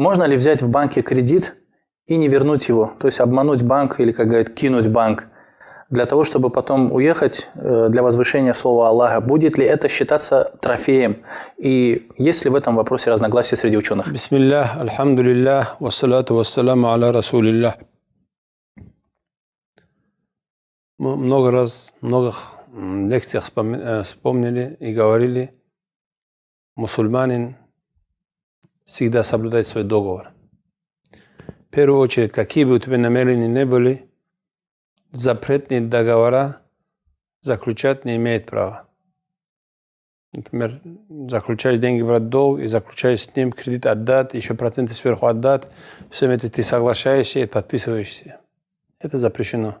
Можно ли взять в банке кредит и не вернуть его? То есть обмануть банк или, как говорят, кинуть банк для того, чтобы потом уехать э, для возвышения слова Аллаха. Будет ли это считаться трофеем? И есть ли в этом вопросе разногласия среди ученых? Бисмиллях, альхамду лиллях, вассалату вассаламу аля расулиллях. Мы много раз, в многих лекциях э, вспомнили и говорили, мусульманин – всегда соблюдать свой договор. В первую очередь, какие бы у тебя намерения не были, запретные договора заключать не имеет права. Например, заключаешь деньги брать долг и заключаешь с ним кредит отдать, еще проценты сверху отдать, всем это ты соглашаешься и подписываешься. Это запрещено.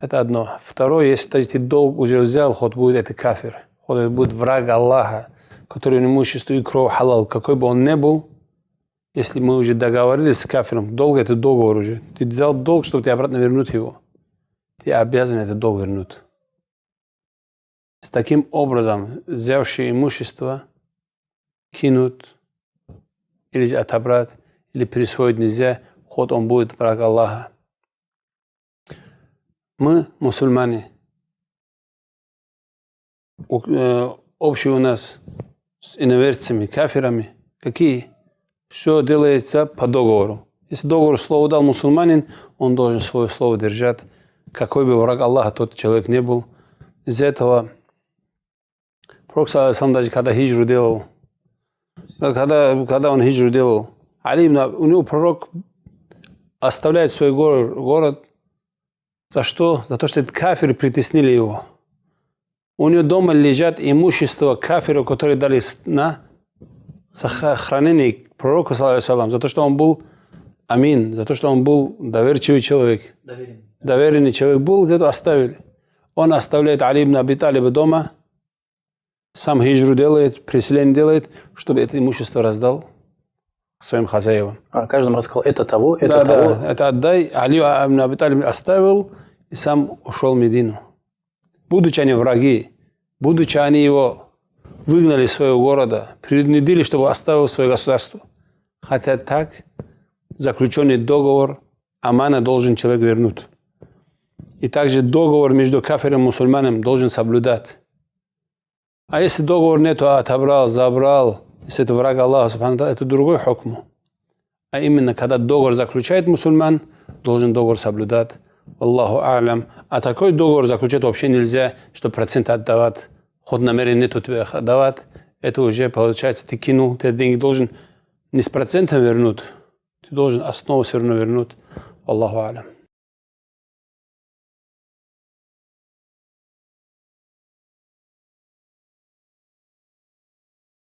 Это одно. Второе, если ты долг уже взял, хоть будет это кафир, хоть это будет враг Аллаха, который имущество и кровь халал, какой бы он ни был, если мы уже договорились с кафиром, долг это договор уже. Ты взял долг, чтобы ты обратно вернуть его. Ты обязан этот долг вернуть. С таким образом, взявшие имущество, кинут, или же отобрать, или присвоить нельзя, хоть он будет враг Аллаха. Мы, мусульмане, э, общий у нас с иноверцами, кафирами. Какие? Все делается по договору. Если договор слово дал мусульманин, он должен свое слово держать. Какой бы враг Аллаха тот человек не был. Из-за этого Пророк сам даже когда хиджру делал, когда, когда он хиджру делал, Али, у него пророк оставляет свой город. За что? За то, что этот кафир притеснили его. У нее дома лежат имущество кафиру, которые дали на сохранение пророку, салам, за то, что он был амин, за то, что он был доверчивый человек. Доверенный. Доверенный человек был, где-то оставили. Он оставляет Али ибн дома, сам хижру делает, преселение делает, чтобы это имущество раздал своим хозяевам. А каждому рассказал, это того, это да, того. Да, это отдай. Али ибн Аби оставил и сам ушел в Медину будучи они враги, будучи они его выгнали из своего города, принудили, чтобы оставил свое государство. Хотя так заключенный договор Амана должен человек вернуть. И также договор между кафиром и мусульманом должен соблюдать. А если договор нету, а отобрал, забрал, если это враг Аллаха, это другой хокму. А именно, когда договор заключает мусульман, должен договор соблюдать. Аллаху алям. А такой договор заключать вообще нельзя, что процент отдавать, ход намерен нету тебе отдавать. Это уже получается, ты кинул, ты деньги должен не с процентом вернуть, ты должен основу все равно вернуть. Аллаху алям.